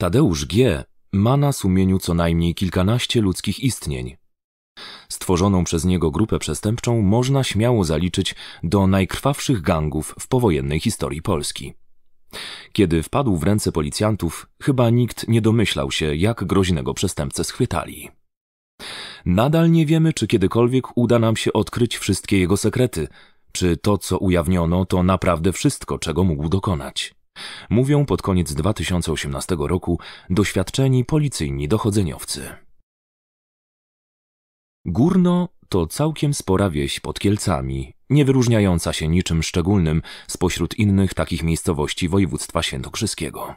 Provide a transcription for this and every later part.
Tadeusz G. ma na sumieniu co najmniej kilkanaście ludzkich istnień. Stworzoną przez niego grupę przestępczą można śmiało zaliczyć do najkrwawszych gangów w powojennej historii Polski. Kiedy wpadł w ręce policjantów, chyba nikt nie domyślał się, jak groźnego przestępcę schwytali. Nadal nie wiemy, czy kiedykolwiek uda nam się odkryć wszystkie jego sekrety, czy to, co ujawniono, to naprawdę wszystko, czego mógł dokonać. Mówią pod koniec 2018 roku doświadczeni policyjni dochodzeniowcy. Górno to całkiem spora wieś pod Kielcami, nie wyróżniająca się niczym szczególnym spośród innych takich miejscowości województwa świętokrzyskiego.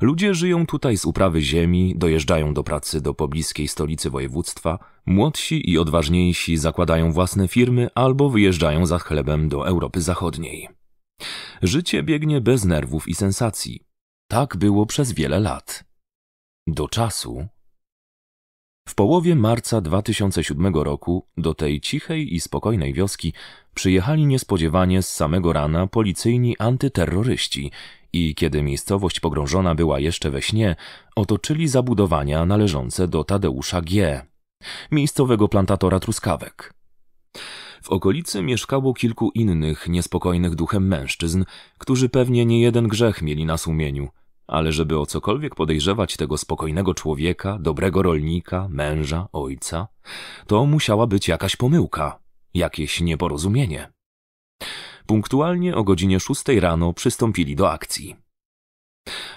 Ludzie żyją tutaj z uprawy ziemi, dojeżdżają do pracy do pobliskiej stolicy województwa, młodsi i odważniejsi zakładają własne firmy albo wyjeżdżają za chlebem do Europy Zachodniej. Życie biegnie bez nerwów i sensacji. Tak było przez wiele lat. Do czasu. W połowie marca 2007 roku do tej cichej i spokojnej wioski przyjechali niespodziewanie z samego rana policyjni antyterroryści i kiedy miejscowość pogrążona była jeszcze we śnie, otoczyli zabudowania należące do Tadeusza G., miejscowego plantatora truskawek. W okolicy mieszkało kilku innych, niespokojnych duchem mężczyzn, którzy pewnie nie jeden grzech mieli na sumieniu. Ale żeby o cokolwiek podejrzewać tego spokojnego człowieka, dobrego rolnika, męża, ojca, to musiała być jakaś pomyłka, jakieś nieporozumienie. Punktualnie o godzinie szóstej rano przystąpili do akcji.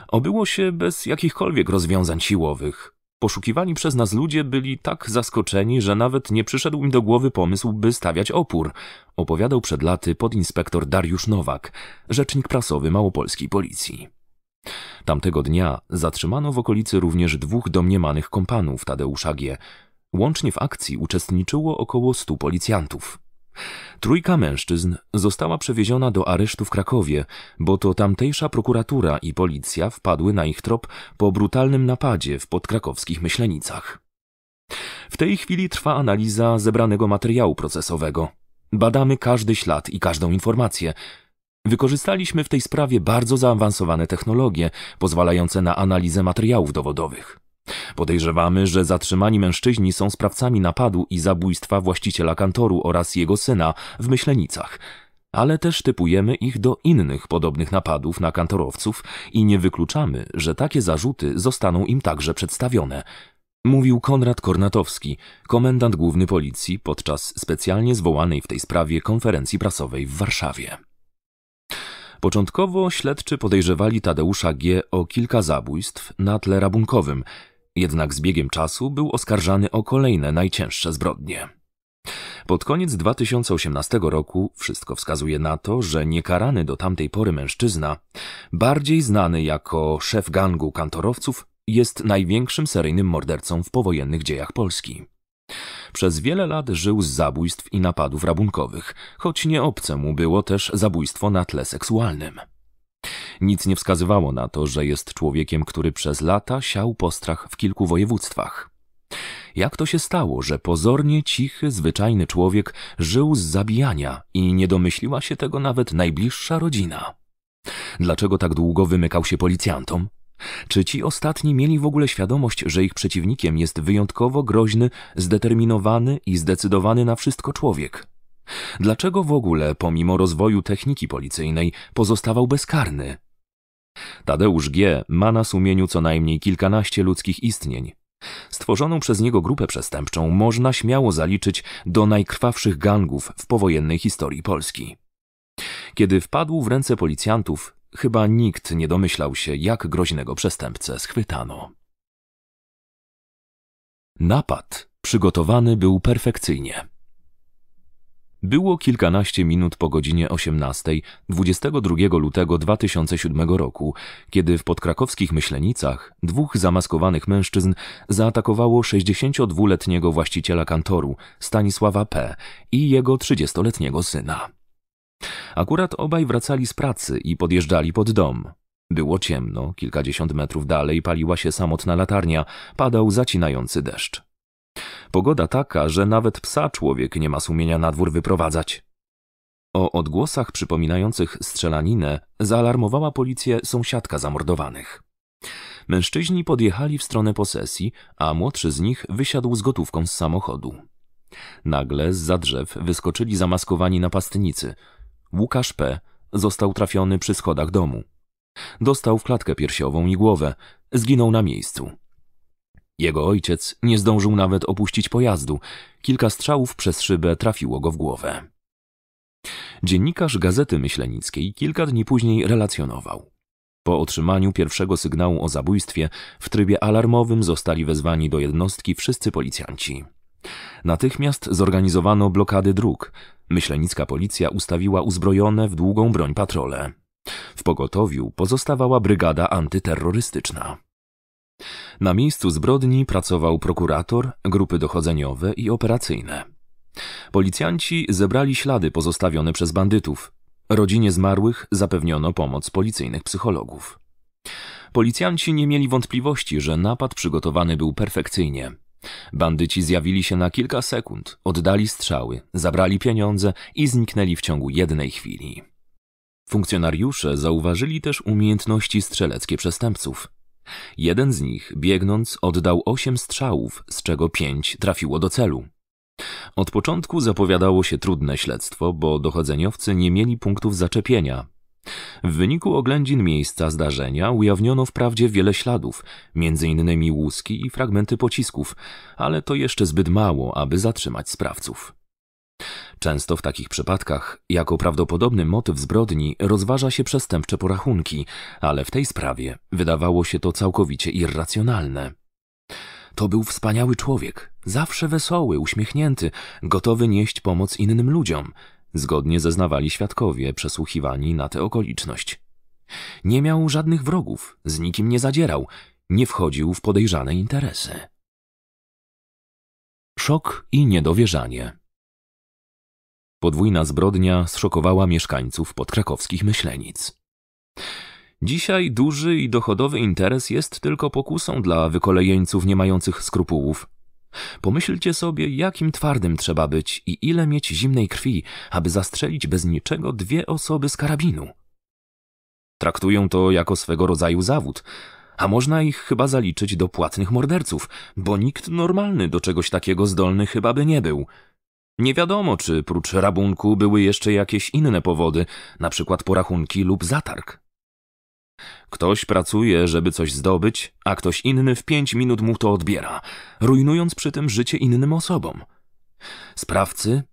Obyło się bez jakichkolwiek rozwiązań siłowych poszukiwani przez nas ludzie byli tak zaskoczeni, że nawet nie przyszedł im do głowy pomysł, by stawiać opór, opowiadał przed laty podinspektor Dariusz Nowak, rzecznik prasowy małopolskiej policji. Tamtego dnia zatrzymano w okolicy również dwóch domniemanych kompanów Tadeusza G. Łącznie w akcji uczestniczyło około stu policjantów. Trójka mężczyzn została przewieziona do aresztu w Krakowie, bo to tamtejsza prokuratura i policja wpadły na ich trop po brutalnym napadzie w podkrakowskich Myślenicach. W tej chwili trwa analiza zebranego materiału procesowego. Badamy każdy ślad i każdą informację. Wykorzystaliśmy w tej sprawie bardzo zaawansowane technologie, pozwalające na analizę materiałów dowodowych. Podejrzewamy, że zatrzymani mężczyźni są sprawcami napadu i zabójstwa właściciela kantoru oraz jego syna w Myślenicach, ale też typujemy ich do innych podobnych napadów na kantorowców i nie wykluczamy, że takie zarzuty zostaną im także przedstawione. Mówił Konrad Kornatowski, komendant główny policji podczas specjalnie zwołanej w tej sprawie konferencji prasowej w Warszawie. Początkowo śledczy podejrzewali Tadeusza G. o kilka zabójstw na tle rabunkowym – jednak z biegiem czasu był oskarżany o kolejne najcięższe zbrodnie. Pod koniec 2018 roku wszystko wskazuje na to, że niekarany do tamtej pory mężczyzna, bardziej znany jako szef gangu kantorowców, jest największym seryjnym mordercą w powojennych dziejach Polski. Przez wiele lat żył z zabójstw i napadów rabunkowych, choć nie mu było też zabójstwo na tle seksualnym. Nic nie wskazywało na to, że jest człowiekiem, który przez lata siał postrach w kilku województwach. Jak to się stało, że pozornie cichy, zwyczajny człowiek żył z zabijania i nie domyśliła się tego nawet najbliższa rodzina? Dlaczego tak długo wymykał się policjantom? Czy ci ostatni mieli w ogóle świadomość, że ich przeciwnikiem jest wyjątkowo groźny, zdeterminowany i zdecydowany na wszystko człowiek? Dlaczego w ogóle, pomimo rozwoju techniki policyjnej, pozostawał bezkarny? Tadeusz G. ma na sumieniu co najmniej kilkanaście ludzkich istnień. Stworzoną przez niego grupę przestępczą można śmiało zaliczyć do najkrwawszych gangów w powojennej historii Polski. Kiedy wpadł w ręce policjantów, chyba nikt nie domyślał się, jak groźnego przestępcę schwytano. Napad przygotowany był perfekcyjnie. Było kilkanaście minut po godzinie 18, 22 lutego 2007 roku, kiedy w podkrakowskich Myślenicach dwóch zamaskowanych mężczyzn zaatakowało 62-letniego właściciela kantoru Stanisława P. i jego 30-letniego syna. Akurat obaj wracali z pracy i podjeżdżali pod dom. Było ciemno, kilkadziesiąt metrów dalej paliła się samotna latarnia, padał zacinający deszcz. Pogoda taka, że nawet psa człowiek nie ma sumienia na dwór wyprowadzać. O odgłosach przypominających strzelaninę zaalarmowała policję sąsiadka zamordowanych. Mężczyźni podjechali w stronę posesji, a młodszy z nich wysiadł z gotówką z samochodu. Nagle z za drzew wyskoczyli zamaskowani napastnicy. Łukasz P. został trafiony przy schodach domu. Dostał w klatkę piersiową i głowę. Zginął na miejscu. Jego ojciec nie zdążył nawet opuścić pojazdu. Kilka strzałów przez szybę trafiło go w głowę. Dziennikarz Gazety Myślenickiej kilka dni później relacjonował. Po otrzymaniu pierwszego sygnału o zabójstwie w trybie alarmowym zostali wezwani do jednostki wszyscy policjanci. Natychmiast zorganizowano blokady dróg. Myślenicka policja ustawiła uzbrojone w długą broń patrole. W pogotowiu pozostawała brygada antyterrorystyczna. Na miejscu zbrodni pracował prokurator, grupy dochodzeniowe i operacyjne. Policjanci zebrali ślady pozostawione przez bandytów. Rodzinie zmarłych zapewniono pomoc policyjnych psychologów. Policjanci nie mieli wątpliwości, że napad przygotowany był perfekcyjnie. Bandyci zjawili się na kilka sekund, oddali strzały, zabrali pieniądze i zniknęli w ciągu jednej chwili. Funkcjonariusze zauważyli też umiejętności strzeleckie przestępców. Jeden z nich, biegnąc, oddał osiem strzałów, z czego pięć trafiło do celu. Od początku zapowiadało się trudne śledztwo, bo dochodzeniowcy nie mieli punktów zaczepienia. W wyniku oględzin miejsca zdarzenia ujawniono wprawdzie wiele śladów, m.in. łuski i fragmenty pocisków, ale to jeszcze zbyt mało, aby zatrzymać sprawców. Często w takich przypadkach, jako prawdopodobny motyw zbrodni, rozważa się przestępcze porachunki, ale w tej sprawie wydawało się to całkowicie irracjonalne. To był wspaniały człowiek, zawsze wesoły, uśmiechnięty, gotowy nieść pomoc innym ludziom, zgodnie zeznawali świadkowie przesłuchiwani na tę okoliczność. Nie miał żadnych wrogów, z nikim nie zadzierał, nie wchodził w podejrzane interesy. Szok i niedowierzanie. Podwójna zbrodnia zszokowała mieszkańców podkrakowskich Myślenic. Dzisiaj duży i dochodowy interes jest tylko pokusą dla wykolejeńców nie mających skrupułów. Pomyślcie sobie, jakim twardym trzeba być i ile mieć zimnej krwi, aby zastrzelić bez niczego dwie osoby z karabinu. Traktują to jako swego rodzaju zawód, a można ich chyba zaliczyć do płatnych morderców, bo nikt normalny do czegoś takiego zdolny chyba by nie był – nie wiadomo, czy prócz rabunku były jeszcze jakieś inne powody, na przykład porachunki lub zatarg. Ktoś pracuje, żeby coś zdobyć, a ktoś inny w pięć minut mu to odbiera, rujnując przy tym życie innym osobom. Sprawcy,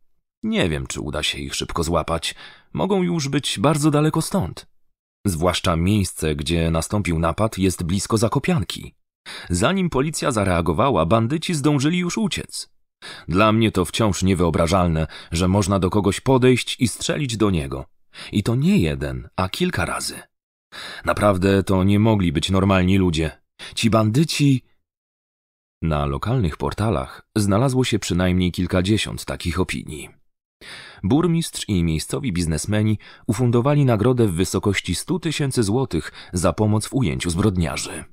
nie wiem czy uda się ich szybko złapać, mogą już być bardzo daleko stąd. Zwłaszcza miejsce, gdzie nastąpił napad, jest blisko zakopianki. Zanim policja zareagowała, bandyci zdążyli już uciec. Dla mnie to wciąż niewyobrażalne, że można do kogoś podejść i strzelić do niego. I to nie jeden, a kilka razy. Naprawdę to nie mogli być normalni ludzie. Ci bandyci. Na lokalnych portalach znalazło się przynajmniej kilkadziesiąt takich opinii. Burmistrz i miejscowi biznesmeni ufundowali nagrodę w wysokości 100 tysięcy złotych za pomoc w ujęciu zbrodniarzy.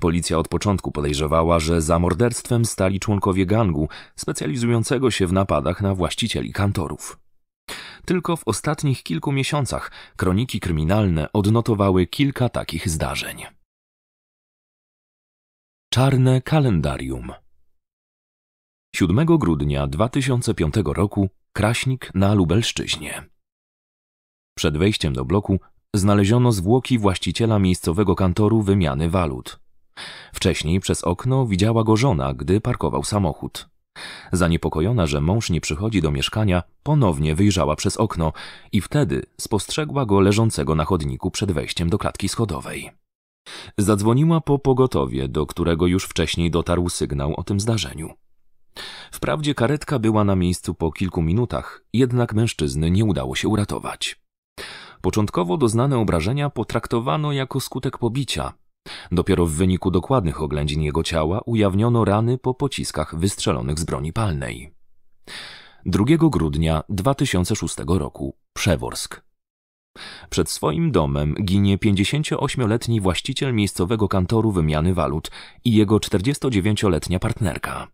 Policja od początku podejrzewała, że za morderstwem stali członkowie gangu specjalizującego się w napadach na właścicieli kantorów. Tylko w ostatnich kilku miesiącach kroniki kryminalne odnotowały kilka takich zdarzeń. Czarne kalendarium. 7 grudnia 2005 roku Kraśnik na Lubelszczyźnie. Przed wejściem do bloku znaleziono zwłoki właściciela miejscowego kantoru wymiany walut. Wcześniej przez okno widziała go żona, gdy parkował samochód. Zaniepokojona, że mąż nie przychodzi do mieszkania, ponownie wyjrzała przez okno i wtedy spostrzegła go leżącego na chodniku przed wejściem do klatki schodowej. Zadzwoniła po pogotowie, do którego już wcześniej dotarł sygnał o tym zdarzeniu. Wprawdzie karetka była na miejscu po kilku minutach, jednak mężczyzny nie udało się uratować. Początkowo doznane obrażenia potraktowano jako skutek pobicia. Dopiero w wyniku dokładnych oględzin jego ciała ujawniono rany po pociskach wystrzelonych z broni palnej. 2 grudnia 2006 roku Przeworsk. Przed swoim domem ginie 58-letni właściciel miejscowego kantoru wymiany walut i jego 49-letnia partnerka.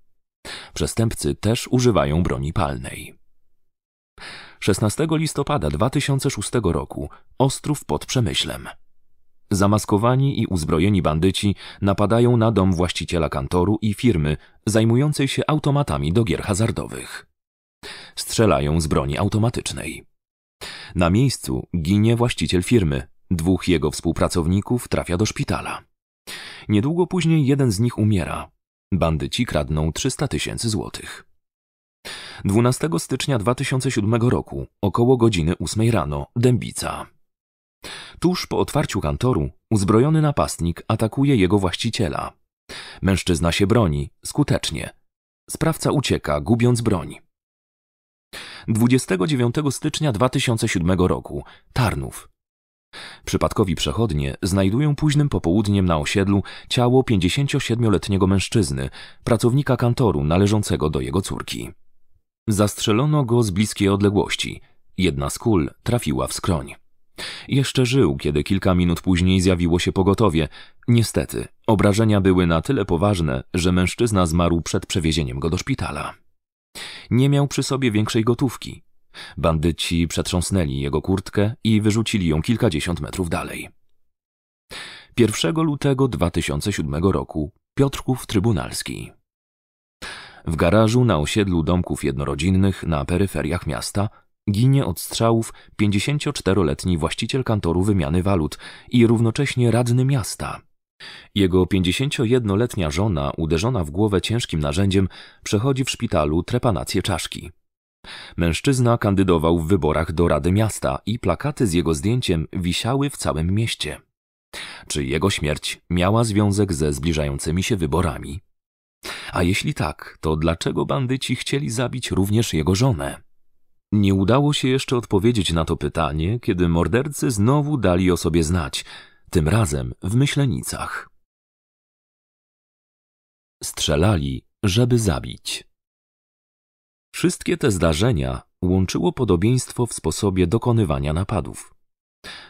Przestępcy też używają broni palnej. 16 listopada 2006 roku Ostrów pod Przemyślem. Zamaskowani i uzbrojeni bandyci napadają na dom właściciela kantoru i firmy zajmującej się automatami do gier hazardowych. Strzelają z broni automatycznej. Na miejscu ginie właściciel firmy, dwóch jego współpracowników trafia do szpitala. Niedługo później jeden z nich umiera. Bandyci kradną 300 tysięcy złotych. 12 stycznia 2007 roku, około godziny 8 rano, Dębica. Tuż po otwarciu kantoru uzbrojony napastnik atakuje jego właściciela. Mężczyzna się broni, skutecznie. Sprawca ucieka, gubiąc broń. 29 stycznia 2007 roku, Tarnów. Przypadkowi przechodnie znajdują późnym popołudniem na osiedlu ciało 57-letniego mężczyzny, pracownika kantoru należącego do jego córki. Zastrzelono go z bliskiej odległości. Jedna z kul trafiła w skroń. Jeszcze żył, kiedy kilka minut później zjawiło się pogotowie. Niestety, obrażenia były na tyle poważne, że mężczyzna zmarł przed przewiezieniem go do szpitala. Nie miał przy sobie większej gotówki. Bandyci przetrząsnęli jego kurtkę i wyrzucili ją kilkadziesiąt metrów dalej. 1 lutego 2007 roku Piotrków Trybunalski w garażu na osiedlu domków jednorodzinnych na peryferiach miasta ginie od strzałów 54-letni właściciel kantoru wymiany walut i równocześnie radny miasta. Jego 51-letnia żona, uderzona w głowę ciężkim narzędziem, przechodzi w szpitalu trepanację czaszki. Mężczyzna kandydował w wyborach do Rady Miasta i plakaty z jego zdjęciem wisiały w całym mieście. Czy jego śmierć miała związek ze zbliżającymi się wyborami? A jeśli tak, to dlaczego bandyci chcieli zabić również jego żonę? Nie udało się jeszcze odpowiedzieć na to pytanie, kiedy mordercy znowu dali o sobie znać, tym razem w myślenicach. Strzelali, żeby zabić. Wszystkie te zdarzenia łączyło podobieństwo w sposobie dokonywania napadów.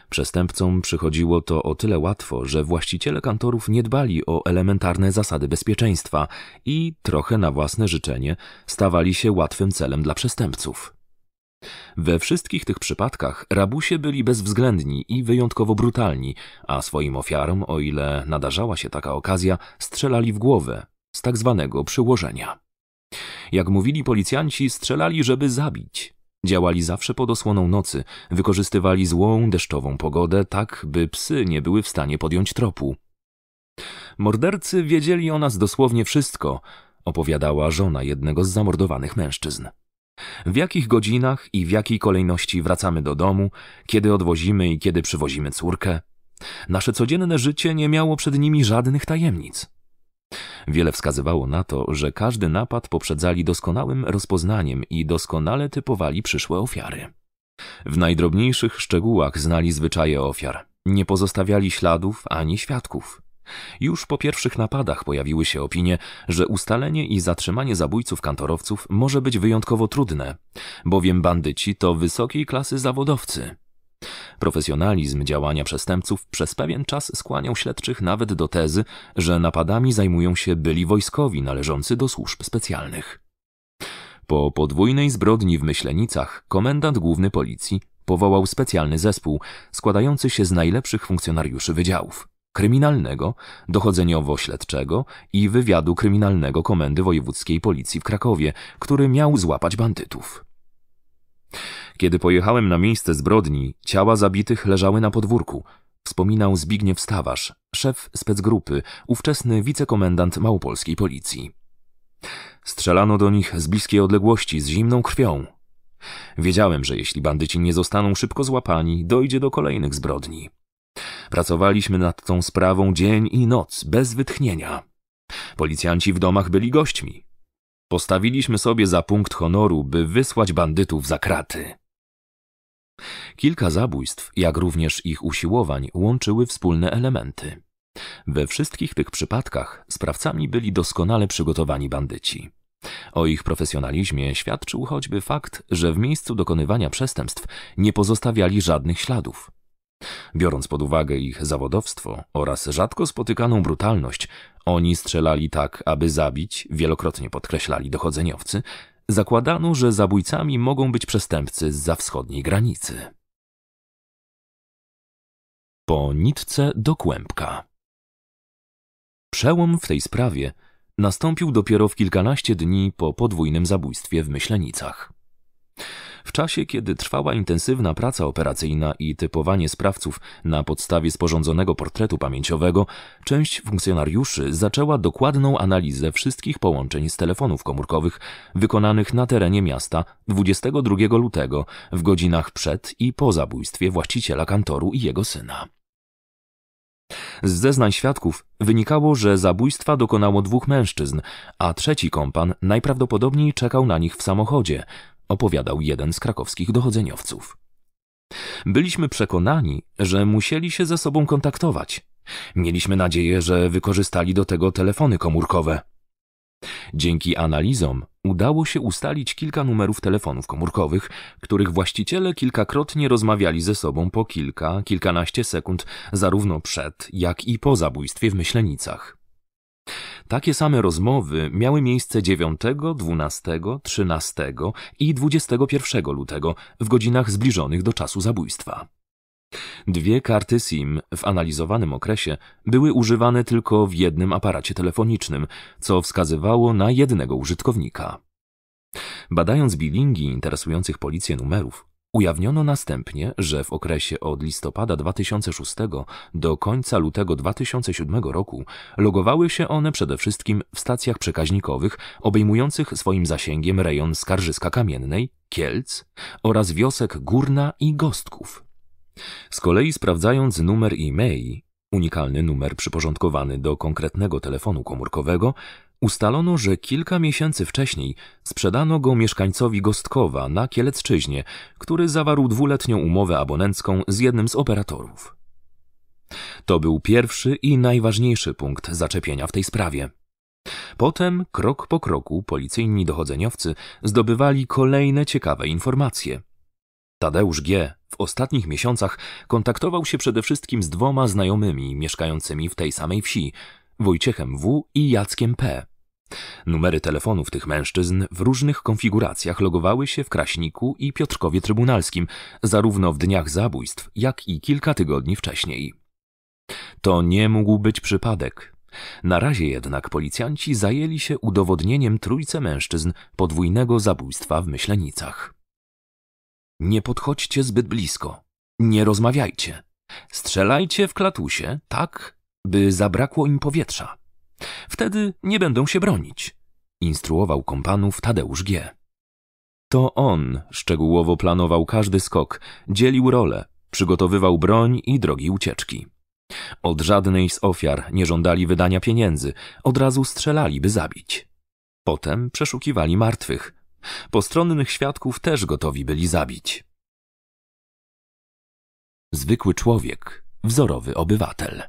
Przestępcom przychodziło to o tyle łatwo, że właściciele kantorów nie dbali o elementarne zasady bezpieczeństwa i, trochę na własne życzenie, stawali się łatwym celem dla przestępców. We wszystkich tych przypadkach rabusie byli bezwzględni i wyjątkowo brutalni, a swoim ofiarom, o ile nadarzała się taka okazja, strzelali w głowę z tak zwanego przyłożenia. Jak mówili policjanci, strzelali, żeby zabić, Działali zawsze pod osłoną nocy, wykorzystywali złą, deszczową pogodę, tak by psy nie były w stanie podjąć tropu. Mordercy wiedzieli o nas dosłownie wszystko, opowiadała żona jednego z zamordowanych mężczyzn. W jakich godzinach i w jakiej kolejności wracamy do domu, kiedy odwozimy i kiedy przywozimy córkę. Nasze codzienne życie nie miało przed nimi żadnych tajemnic. Wiele wskazywało na to, że każdy napad poprzedzali doskonałym rozpoznaniem i doskonale typowali przyszłe ofiary. W najdrobniejszych szczegółach znali zwyczaje ofiar. Nie pozostawiali śladów ani świadków. Już po pierwszych napadach pojawiły się opinie, że ustalenie i zatrzymanie zabójców kantorowców może być wyjątkowo trudne, bowiem bandyci to wysokiej klasy zawodowcy. Profesjonalizm działania przestępców przez pewien czas skłaniał śledczych nawet do tezy, że napadami zajmują się byli wojskowi należący do służb specjalnych. Po podwójnej zbrodni w Myślenicach komendant główny policji powołał specjalny zespół składający się z najlepszych funkcjonariuszy wydziałów kryminalnego, dochodzeniowo-śledczego i wywiadu kryminalnego Komendy Wojewódzkiej Policji w Krakowie, który miał złapać bandytów. Kiedy pojechałem na miejsce zbrodni, ciała zabitych leżały na podwórku. Wspominał Zbigniew Stawarz, szef specgrupy, ówczesny wicekomendant małopolskiej policji. Strzelano do nich z bliskiej odległości, z zimną krwią. Wiedziałem, że jeśli bandyci nie zostaną szybko złapani, dojdzie do kolejnych zbrodni. Pracowaliśmy nad tą sprawą dzień i noc, bez wytchnienia. Policjanci w domach byli gośćmi, Postawiliśmy sobie za punkt honoru, by wysłać bandytów za kraty. Kilka zabójstw, jak również ich usiłowań, łączyły wspólne elementy. We wszystkich tych przypadkach sprawcami byli doskonale przygotowani bandyci. O ich profesjonalizmie świadczył choćby fakt, że w miejscu dokonywania przestępstw nie pozostawiali żadnych śladów. Biorąc pod uwagę ich zawodowstwo oraz rzadko spotykaną brutalność, oni strzelali tak, aby zabić, wielokrotnie podkreślali dochodzeniowcy, zakładano, że zabójcami mogą być przestępcy z za wschodniej granicy. Po nitce do kłębka. Przełom w tej sprawie nastąpił dopiero w kilkanaście dni po podwójnym zabójstwie w Myślenicach. W czasie, kiedy trwała intensywna praca operacyjna i typowanie sprawców na podstawie sporządzonego portretu pamięciowego, część funkcjonariuszy zaczęła dokładną analizę wszystkich połączeń z telefonów komórkowych wykonanych na terenie miasta 22 lutego w godzinach przed i po zabójstwie właściciela kantoru i jego syna. Z zeznań świadków wynikało, że zabójstwa dokonało dwóch mężczyzn, a trzeci kompan najprawdopodobniej czekał na nich w samochodzie, opowiadał jeden z krakowskich dochodzeniowców. Byliśmy przekonani, że musieli się ze sobą kontaktować. Mieliśmy nadzieję, że wykorzystali do tego telefony komórkowe. Dzięki analizom udało się ustalić kilka numerów telefonów komórkowych, których właściciele kilkakrotnie rozmawiali ze sobą po kilka, kilkanaście sekund, zarówno przed, jak i po zabójstwie w myślenicach. Takie same rozmowy miały miejsce 9, 12, 13 i 21 lutego w godzinach zbliżonych do czasu zabójstwa. Dwie karty SIM w analizowanym okresie były używane tylko w jednym aparacie telefonicznym, co wskazywało na jednego użytkownika. Badając bilingi interesujących policję numerów, Ujawniono następnie, że w okresie od listopada 2006 do końca lutego 2007 roku logowały się one przede wszystkim w stacjach przekaźnikowych obejmujących swoim zasięgiem rejon Skarżyska Kamiennej, Kielc oraz wiosek Górna i Gostków. Z kolei sprawdzając numer e-mail unikalny numer przyporządkowany do konkretnego telefonu komórkowego, Ustalono, że kilka miesięcy wcześniej sprzedano go mieszkańcowi Gostkowa na Kielecczyźnie, który zawarł dwuletnią umowę abonencką z jednym z operatorów. To był pierwszy i najważniejszy punkt zaczepienia w tej sprawie. Potem, krok po kroku, policyjni dochodzeniowcy zdobywali kolejne ciekawe informacje. Tadeusz G. w ostatnich miesiącach kontaktował się przede wszystkim z dwoma znajomymi mieszkającymi w tej samej wsi Wojciechem W. i Jackiem P. Numery telefonów tych mężczyzn w różnych konfiguracjach logowały się w Kraśniku i Piotrkowie Trybunalskim, zarówno w dniach zabójstw, jak i kilka tygodni wcześniej. To nie mógł być przypadek. Na razie jednak policjanci zajęli się udowodnieniem trójce mężczyzn podwójnego zabójstwa w Myślenicach. Nie podchodźcie zbyt blisko. Nie rozmawiajcie. Strzelajcie w klatusie, tak, by zabrakło im powietrza. Wtedy nie będą się bronić, instruował kompanów Tadeusz G. To on szczegółowo planował każdy skok, dzielił role, przygotowywał broń i drogi ucieczki. Od żadnej z ofiar nie żądali wydania pieniędzy, od razu strzelali, by zabić. Potem przeszukiwali martwych. Postronnych świadków też gotowi byli zabić. Zwykły człowiek, wzorowy obywatel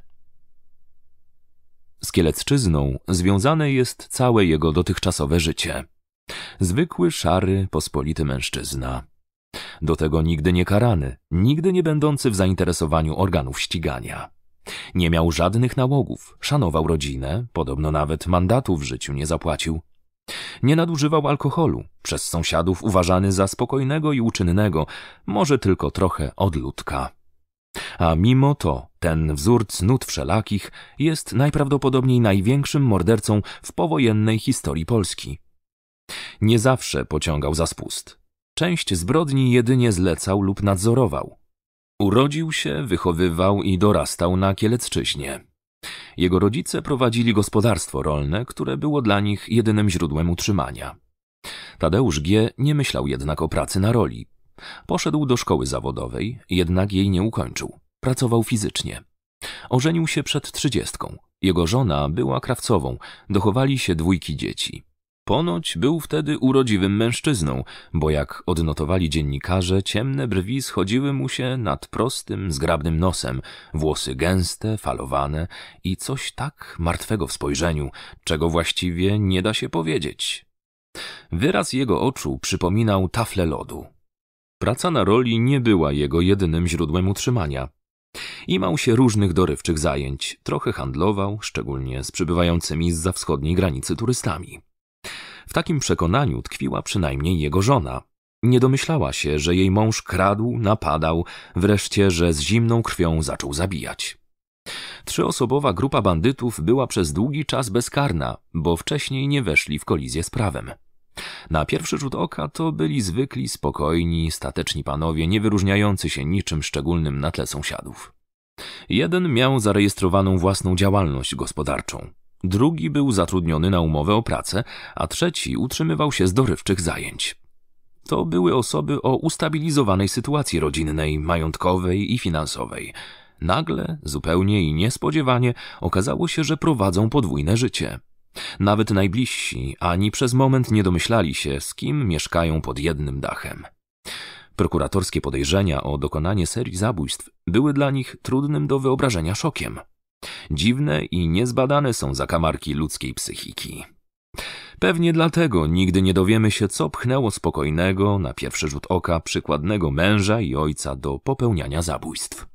szkielecczyzną związane jest całe jego dotychczasowe życie. Zwykły, szary, pospolity mężczyzna. Do tego nigdy nie karany, nigdy nie będący w zainteresowaniu organów ścigania. Nie miał żadnych nałogów, szanował rodzinę, podobno nawet mandatu w życiu nie zapłacił. Nie nadużywał alkoholu, przez sąsiadów uważany za spokojnego i uczynnego, może tylko trochę odludka. A mimo to ten wzór cnót wszelakich jest najprawdopodobniej największym mordercą w powojennej historii Polski. Nie zawsze pociągał za spust. Część zbrodni jedynie zlecał lub nadzorował. Urodził się, wychowywał i dorastał na Kielecczyźnie. Jego rodzice prowadzili gospodarstwo rolne, które było dla nich jedynym źródłem utrzymania. Tadeusz G. nie myślał jednak o pracy na roli. Poszedł do szkoły zawodowej, jednak jej nie ukończył. Pracował fizycznie. Ożenił się przed trzydziestką. Jego żona była krawcową, dochowali się dwójki dzieci. Ponoć był wtedy urodziwym mężczyzną, bo jak odnotowali dziennikarze, ciemne brwi schodziły mu się nad prostym, zgrabnym nosem, włosy gęste, falowane i coś tak martwego w spojrzeniu, czego właściwie nie da się powiedzieć. Wyraz jego oczu przypominał taflę lodu. Praca na roli nie była jego jedynym źródłem utrzymania. Imał się różnych dorywczych zajęć, trochę handlował, szczególnie z przybywającymi z za wschodniej granicy turystami. W takim przekonaniu tkwiła przynajmniej jego żona. Nie domyślała się, że jej mąż kradł, napadał, wreszcie, że z zimną krwią zaczął zabijać. Trzyosobowa grupa bandytów była przez długi czas bezkarna, bo wcześniej nie weszli w kolizję z prawem. Na pierwszy rzut oka to byli zwykli, spokojni, stateczni panowie, nie wyróżniający się niczym szczególnym na tle sąsiadów. Jeden miał zarejestrowaną własną działalność gospodarczą, drugi był zatrudniony na umowę o pracę, a trzeci utrzymywał się z dorywczych zajęć. To były osoby o ustabilizowanej sytuacji rodzinnej, majątkowej i finansowej. Nagle, zupełnie i niespodziewanie, okazało się, że prowadzą podwójne życie. Nawet najbliżsi ani przez moment nie domyślali się, z kim mieszkają pod jednym dachem. Prokuratorskie podejrzenia o dokonanie serii zabójstw były dla nich trudnym do wyobrażenia szokiem. Dziwne i niezbadane są zakamarki ludzkiej psychiki. Pewnie dlatego nigdy nie dowiemy się, co pchnęło spokojnego, na pierwszy rzut oka, przykładnego męża i ojca do popełniania zabójstw.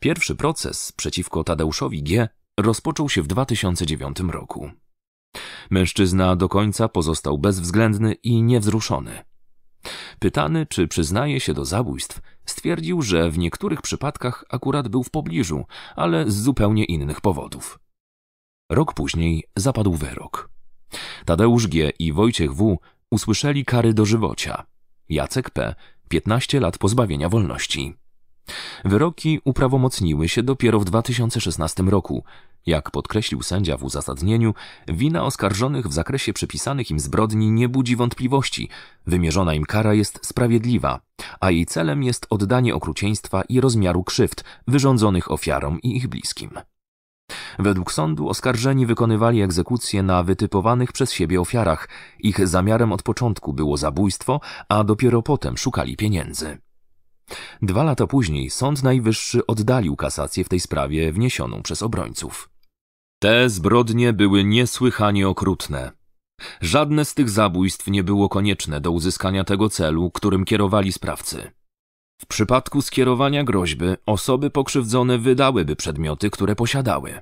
Pierwszy proces przeciwko Tadeuszowi G rozpoczął się w 2009 roku. Mężczyzna do końca pozostał bezwzględny i niewzruszony. Pytany, czy przyznaje się do zabójstw, stwierdził, że w niektórych przypadkach akurat był w pobliżu, ale z zupełnie innych powodów. Rok później zapadł wyrok. Tadeusz G. i Wojciech W. usłyszeli kary dożywocia. Jacek P. 15 lat pozbawienia wolności. Wyroki uprawomocniły się dopiero w 2016 roku. Jak podkreślił sędzia w uzasadnieniu, wina oskarżonych w zakresie przypisanych im zbrodni nie budzi wątpliwości. Wymierzona im kara jest sprawiedliwa, a jej celem jest oddanie okrucieństwa i rozmiaru krzywd wyrządzonych ofiarom i ich bliskim. Według sądu oskarżeni wykonywali egzekucje na wytypowanych przez siebie ofiarach. Ich zamiarem od początku było zabójstwo, a dopiero potem szukali pieniędzy. Dwa lata później Sąd Najwyższy oddalił kasację w tej sprawie wniesioną przez obrońców. Te zbrodnie były niesłychanie okrutne. Żadne z tych zabójstw nie było konieczne do uzyskania tego celu, którym kierowali sprawcy. W przypadku skierowania groźby osoby pokrzywdzone wydałyby przedmioty, które posiadały.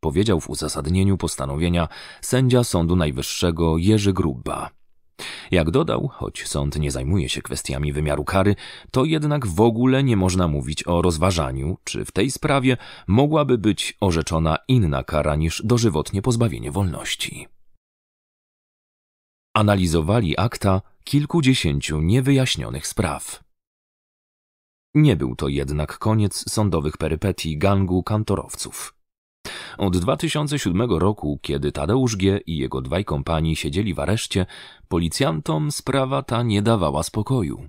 Powiedział w uzasadnieniu postanowienia sędzia Sądu Najwyższego Jerzy Grubba. Jak dodał, choć sąd nie zajmuje się kwestiami wymiaru kary, to jednak w ogóle nie można mówić o rozważaniu, czy w tej sprawie mogłaby być orzeczona inna kara niż dożywotnie pozbawienie wolności. Analizowali akta kilkudziesięciu niewyjaśnionych spraw. Nie był to jednak koniec sądowych perypetii gangu kantorowców. Od 2007 roku, kiedy Tadeusz G. i jego dwaj kompanii siedzieli w areszcie, policjantom sprawa ta nie dawała spokoju.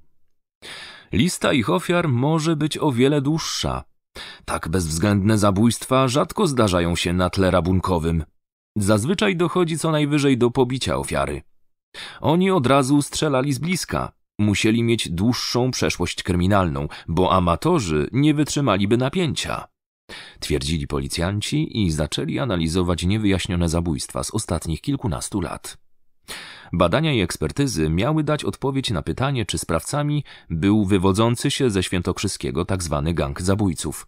Lista ich ofiar może być o wiele dłuższa. Tak bezwzględne zabójstwa rzadko zdarzają się na tle rabunkowym. Zazwyczaj dochodzi co najwyżej do pobicia ofiary. Oni od razu strzelali z bliska. Musieli mieć dłuższą przeszłość kryminalną, bo amatorzy nie wytrzymaliby napięcia twierdzili policjanci i zaczęli analizować niewyjaśnione zabójstwa z ostatnich kilkunastu lat. Badania i ekspertyzy miały dać odpowiedź na pytanie, czy sprawcami był wywodzący się ze świętokrzyskiego tzw. Tak gang zabójców.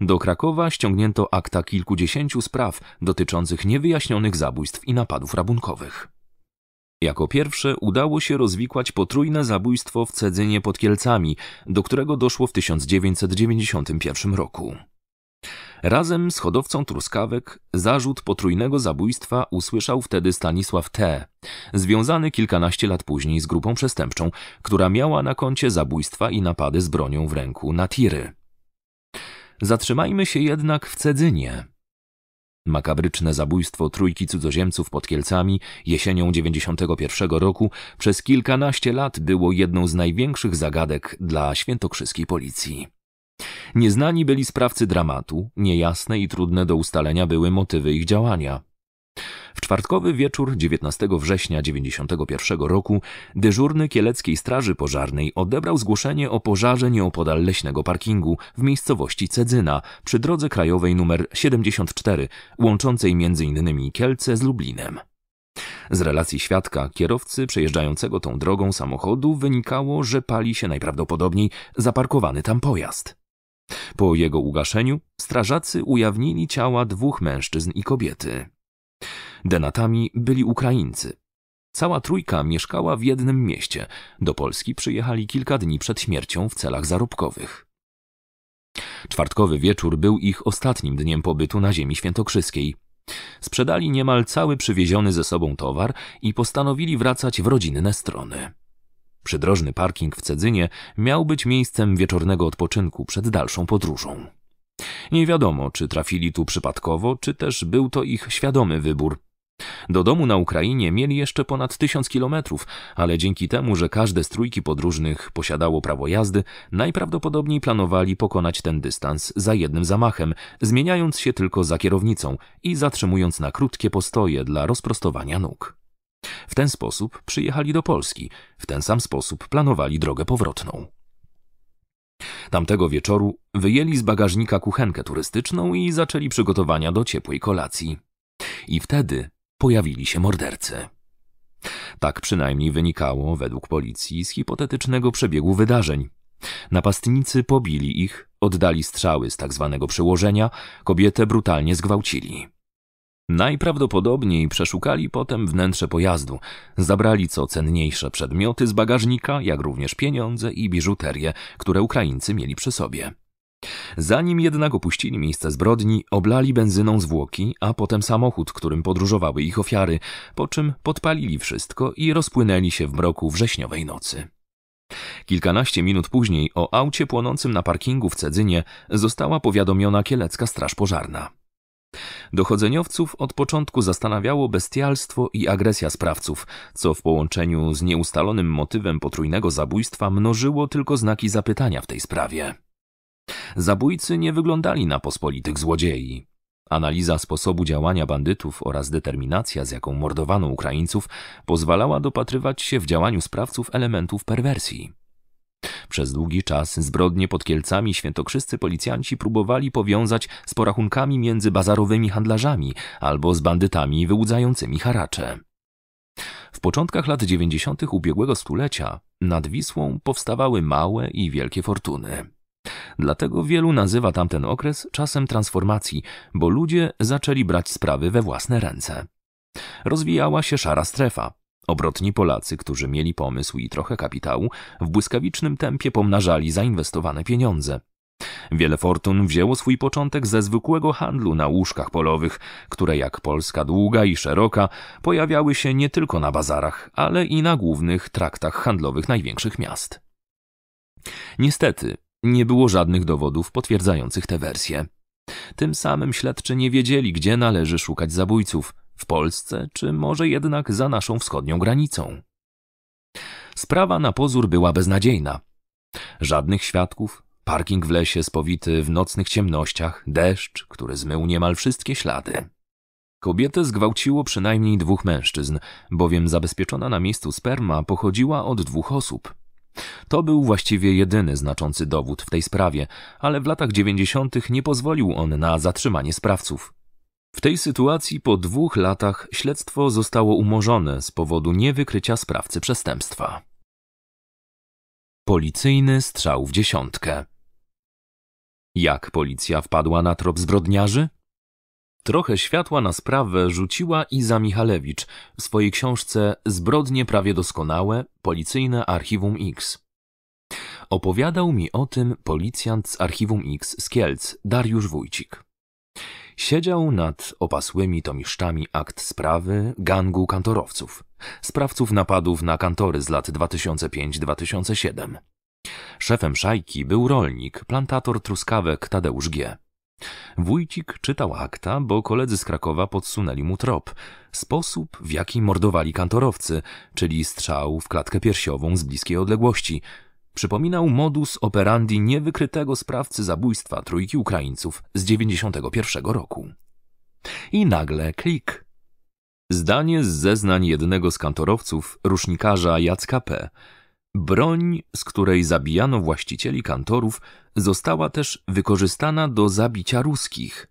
Do Krakowa ściągnięto akta kilkudziesięciu spraw dotyczących niewyjaśnionych zabójstw i napadów rabunkowych. Jako pierwsze udało się rozwikłać potrójne zabójstwo w Cedzynie pod Kielcami, do którego doszło w 1991 roku. Razem z hodowcą truskawek zarzut potrójnego zabójstwa usłyszał wtedy Stanisław T., związany kilkanaście lat później z grupą przestępczą, która miała na koncie zabójstwa i napady z bronią w ręku na tiry. Zatrzymajmy się jednak w Cedzynie. Makabryczne zabójstwo trójki cudzoziemców pod Kielcami jesienią 91 roku przez kilkanaście lat było jedną z największych zagadek dla świętokrzyskiej policji. Nieznani byli sprawcy dramatu, niejasne i trudne do ustalenia były motywy ich działania. W czwartkowy wieczór 19 września 91 roku dyżurny Kieleckiej Straży Pożarnej odebrał zgłoszenie o pożarze nieopodal leśnego parkingu w miejscowości Cedzyna przy drodze krajowej nr 74, łączącej m.in. Kielce z Lublinem. Z relacji świadka kierowcy przejeżdżającego tą drogą samochodu wynikało, że pali się najprawdopodobniej zaparkowany tam pojazd. Po jego ugaszeniu strażacy ujawnili ciała dwóch mężczyzn i kobiety. Denatami byli Ukraińcy. Cała trójka mieszkała w jednym mieście. Do Polski przyjechali kilka dni przed śmiercią w celach zarobkowych. Czwartkowy wieczór był ich ostatnim dniem pobytu na ziemi świętokrzyskiej. Sprzedali niemal cały przywieziony ze sobą towar i postanowili wracać w rodzinne strony. Przydrożny parking w Cedzynie miał być miejscem wieczornego odpoczynku przed dalszą podróżą. Nie wiadomo, czy trafili tu przypadkowo, czy też był to ich świadomy wybór. Do domu na Ukrainie mieli jeszcze ponad tysiąc kilometrów, ale dzięki temu, że każde z trójki podróżnych posiadało prawo jazdy, najprawdopodobniej planowali pokonać ten dystans za jednym zamachem, zmieniając się tylko za kierownicą i zatrzymując na krótkie postoje dla rozprostowania nóg. W ten sposób przyjechali do Polski, w ten sam sposób planowali drogę powrotną. Tamtego wieczoru wyjęli z bagażnika kuchenkę turystyczną i zaczęli przygotowania do ciepłej kolacji. I wtedy pojawili się mordercy. Tak przynajmniej wynikało, według policji, z hipotetycznego przebiegu wydarzeń. Napastnicy pobili ich, oddali strzały z tak zwanego przyłożenia, kobietę brutalnie zgwałcili. Najprawdopodobniej przeszukali potem wnętrze pojazdu, zabrali co cenniejsze przedmioty z bagażnika, jak również pieniądze i biżuterię, które Ukraińcy mieli przy sobie. Zanim jednak opuścili miejsce zbrodni, oblali benzyną zwłoki, a potem samochód, którym podróżowały ich ofiary, po czym podpalili wszystko i rozpłynęli się w mroku wrześniowej nocy. Kilkanaście minut później o aucie płonącym na parkingu w Cedzynie została powiadomiona kielecka straż pożarna. Dochodzeniowców od początku zastanawiało bestialstwo i agresja sprawców, co w połączeniu z nieustalonym motywem potrójnego zabójstwa mnożyło tylko znaki zapytania w tej sprawie. Zabójcy nie wyglądali na pospolitych złodziei. Analiza sposobu działania bandytów oraz determinacja, z jaką mordowano Ukraińców, pozwalała dopatrywać się w działaniu sprawców elementów perwersji. Przez długi czas zbrodnie pod Kielcami świętokrzyscy policjanci próbowali powiązać z porachunkami między bazarowymi handlarzami albo z bandytami wyłudzającymi haracze. W początkach lat 90. ubiegłego stulecia nad Wisłą powstawały małe i wielkie fortuny. Dlatego wielu nazywa tamten okres czasem transformacji, bo ludzie zaczęli brać sprawy we własne ręce. Rozwijała się szara strefa, Obrotni Polacy, którzy mieli pomysł i trochę kapitału, w błyskawicznym tempie pomnażali zainwestowane pieniądze. Wiele fortun wzięło swój początek ze zwykłego handlu na łóżkach polowych, które jak Polska długa i szeroka pojawiały się nie tylko na bazarach, ale i na głównych traktach handlowych największych miast. Niestety, nie było żadnych dowodów potwierdzających tę wersję. Tym samym śledczy nie wiedzieli, gdzie należy szukać zabójców – w Polsce, czy może jednak za naszą wschodnią granicą. Sprawa na pozór była beznadziejna. Żadnych świadków, parking w lesie spowity w nocnych ciemnościach, deszcz, który zmył niemal wszystkie ślady. Kobietę zgwałciło przynajmniej dwóch mężczyzn, bowiem zabezpieczona na miejscu sperma pochodziła od dwóch osób. To był właściwie jedyny znaczący dowód w tej sprawie, ale w latach dziewięćdziesiątych nie pozwolił on na zatrzymanie sprawców. W tej sytuacji po dwóch latach śledztwo zostało umorzone z powodu niewykrycia sprawcy przestępstwa. Policyjny strzał w dziesiątkę. Jak policja wpadła na trop zbrodniarzy? Trochę światła na sprawę rzuciła Iza Michalewicz w swojej książce Zbrodnie prawie doskonałe Policyjne Archiwum X. Opowiadał mi o tym policjant z Archiwum X z Kielc, Dariusz Wójcik. Siedział nad opasłymi tomiszczami akt sprawy gangu kantorowców, sprawców napadów na kantory z lat 2005-2007. Szefem szajki był rolnik, plantator truskawek Tadeusz G. Wójcik czytał akta, bo koledzy z Krakowa podsunęli mu trop. Sposób, w jaki mordowali kantorowcy, czyli strzał w klatkę piersiową z bliskiej odległości – przypominał modus operandi niewykrytego sprawcy zabójstwa trójki Ukraińców z 91 roku. I nagle klik. Zdanie z zeznań jednego z kantorowców, rusznikarza Jacka P. Broń, z której zabijano właścicieli kantorów, została też wykorzystana do zabicia ruskich.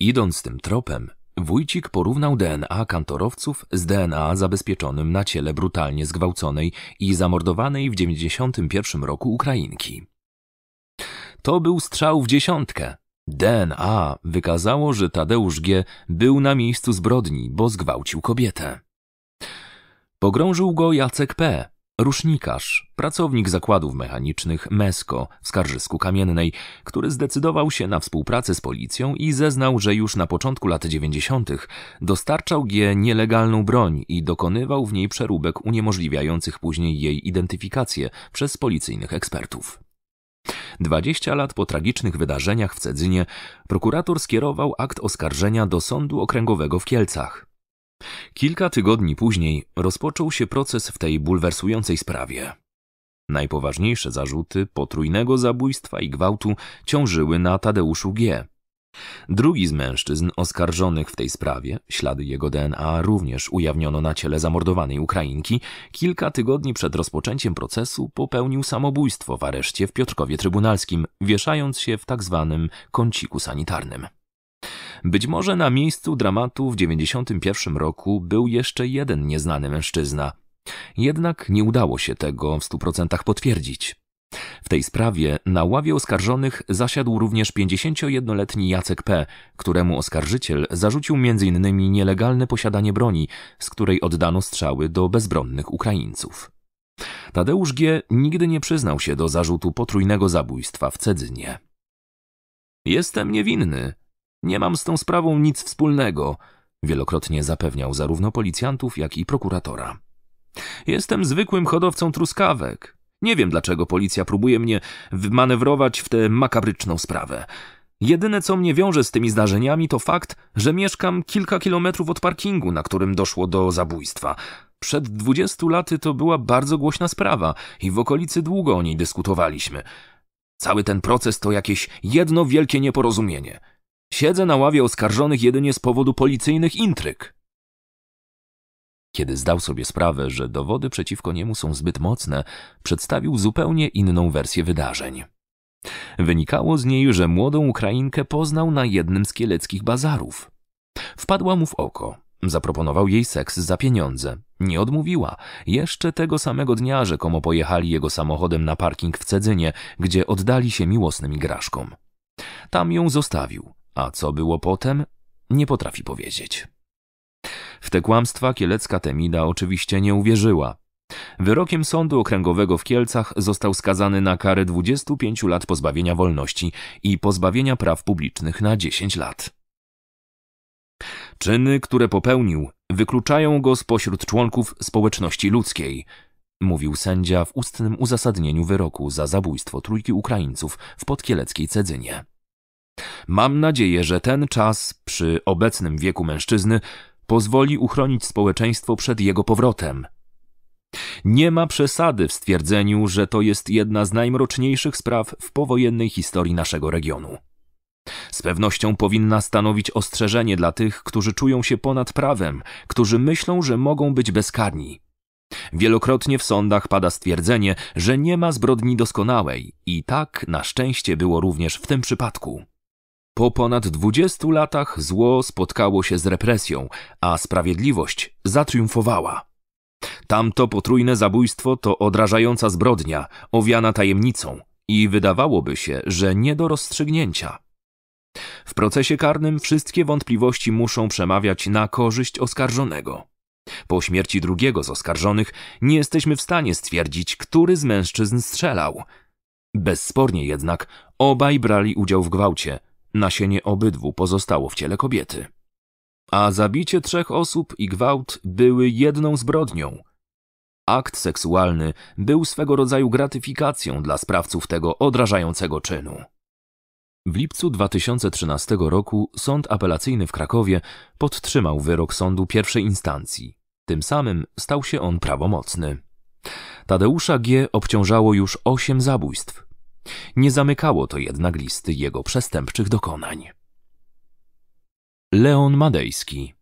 Idąc tym tropem, Wójcik porównał DNA kantorowców z DNA zabezpieczonym na ciele brutalnie zgwałconej i zamordowanej w 1991 roku Ukrainki. To był strzał w dziesiątkę. DNA wykazało, że Tadeusz G. był na miejscu zbrodni, bo zgwałcił kobietę. Pogrążył go Jacek P., Rusznikarz, pracownik zakładów mechanicznych MESKO w Skarżysku Kamiennej, który zdecydował się na współpracę z policją i zeznał, że już na początku lat 90. dostarczał G nielegalną broń i dokonywał w niej przeróbek uniemożliwiających później jej identyfikację przez policyjnych ekspertów. 20 lat po tragicznych wydarzeniach w Cedzynie prokurator skierował akt oskarżenia do Sądu Okręgowego w Kielcach. Kilka tygodni później rozpoczął się proces w tej bulwersującej sprawie. Najpoważniejsze zarzuty potrójnego zabójstwa i gwałtu ciążyły na Tadeuszu G. Drugi z mężczyzn oskarżonych w tej sprawie, ślady jego DNA również ujawniono na ciele zamordowanej Ukrainki, kilka tygodni przed rozpoczęciem procesu popełnił samobójstwo w areszcie w Piotrkowie Trybunalskim, wieszając się w tak zwanym kąciku sanitarnym. Być może na miejscu dramatu w 91 roku był jeszcze jeden nieznany mężczyzna. Jednak nie udało się tego w 100% potwierdzić. W tej sprawie na ławie oskarżonych zasiadł również 51-letni Jacek P., któremu oskarżyciel zarzucił m.in. nielegalne posiadanie broni, z której oddano strzały do bezbronnych Ukraińców. Tadeusz G. nigdy nie przyznał się do zarzutu potrójnego zabójstwa w Cedzynie. Jestem niewinny, nie mam z tą sprawą nic wspólnego, wielokrotnie zapewniał zarówno policjantów, jak i prokuratora. Jestem zwykłym hodowcą truskawek. Nie wiem, dlaczego policja próbuje mnie wmanewrować w tę makabryczną sprawę. Jedyne, co mnie wiąże z tymi zdarzeniami, to fakt, że mieszkam kilka kilometrów od parkingu, na którym doszło do zabójstwa. Przed dwudziestu laty to była bardzo głośna sprawa i w okolicy długo o niej dyskutowaliśmy. Cały ten proces to jakieś jedno wielkie nieporozumienie. Siedzę na ławie oskarżonych jedynie z powodu policyjnych intryg. Kiedy zdał sobie sprawę, że dowody przeciwko niemu są zbyt mocne, przedstawił zupełnie inną wersję wydarzeń. Wynikało z niej, że młodą Ukrainkę poznał na jednym z kieleckich bazarów. Wpadła mu w oko. Zaproponował jej seks za pieniądze. Nie odmówiła. Jeszcze tego samego dnia rzekomo pojechali jego samochodem na parking w Cedzynie, gdzie oddali się miłosnym igraszkom. Tam ją zostawił a co było potem, nie potrafi powiedzieć. W te kłamstwa kielecka Temida oczywiście nie uwierzyła. Wyrokiem sądu okręgowego w Kielcach został skazany na karę 25 lat pozbawienia wolności i pozbawienia praw publicznych na 10 lat. Czyny, które popełnił, wykluczają go spośród członków społeczności ludzkiej, mówił sędzia w ustnym uzasadnieniu wyroku za zabójstwo trójki Ukraińców w podkieleckiej Cedzynie. Mam nadzieję, że ten czas, przy obecnym wieku mężczyzny, pozwoli uchronić społeczeństwo przed jego powrotem. Nie ma przesady w stwierdzeniu, że to jest jedna z najmroczniejszych spraw w powojennej historii naszego regionu. Z pewnością powinna stanowić ostrzeżenie dla tych, którzy czują się ponad prawem, którzy myślą, że mogą być bezkarni. Wielokrotnie w sądach pada stwierdzenie, że nie ma zbrodni doskonałej i tak na szczęście było również w tym przypadku. Po ponad 20 latach zło spotkało się z represją, a sprawiedliwość zatriumfowała. Tamto potrójne zabójstwo to odrażająca zbrodnia, owiana tajemnicą i wydawałoby się, że nie do rozstrzygnięcia. W procesie karnym wszystkie wątpliwości muszą przemawiać na korzyść oskarżonego. Po śmierci drugiego z oskarżonych nie jesteśmy w stanie stwierdzić, który z mężczyzn strzelał. Bezspornie jednak obaj brali udział w gwałcie, Nasienie obydwu pozostało w ciele kobiety. A zabicie trzech osób i gwałt były jedną zbrodnią. Akt seksualny był swego rodzaju gratyfikacją dla sprawców tego odrażającego czynu. W lipcu 2013 roku Sąd Apelacyjny w Krakowie podtrzymał wyrok sądu pierwszej instancji. Tym samym stał się on prawomocny. Tadeusza G. obciążało już osiem zabójstw. Nie zamykało to jednak listy jego przestępczych dokonań. Leon Madejski